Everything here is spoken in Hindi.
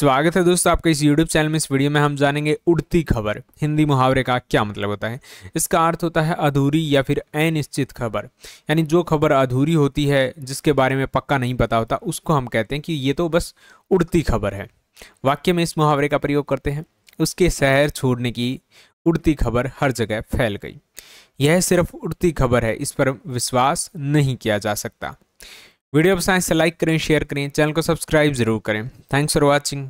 स्वागत है दोस्तों आपका इस YouTube चैनल में इस वीडियो में हम जानेंगे उड़ती खबर हिंदी मुहावरे का क्या मतलब होता है इसका अर्थ होता है अधूरी या फिर अनिश्चित खबर यानी जो खबर अधूरी होती है जिसके बारे में पक्का नहीं पता होता उसको हम कहते हैं कि ये तो बस उड़ती खबर है वाक्य में इस मुहावरे का प्रयोग करते हैं उसके शहर छोड़ने की उड़ती खबर हर जगह फैल गई यह सिर्फ उड़ती खबर है इस पर विश्वास नहीं किया जा सकता वीडियो पसंद से तो लाइक करें शेयर करें चैनल को सब्सक्राइब जरूर करें थैंक्स फॉर वॉचिंग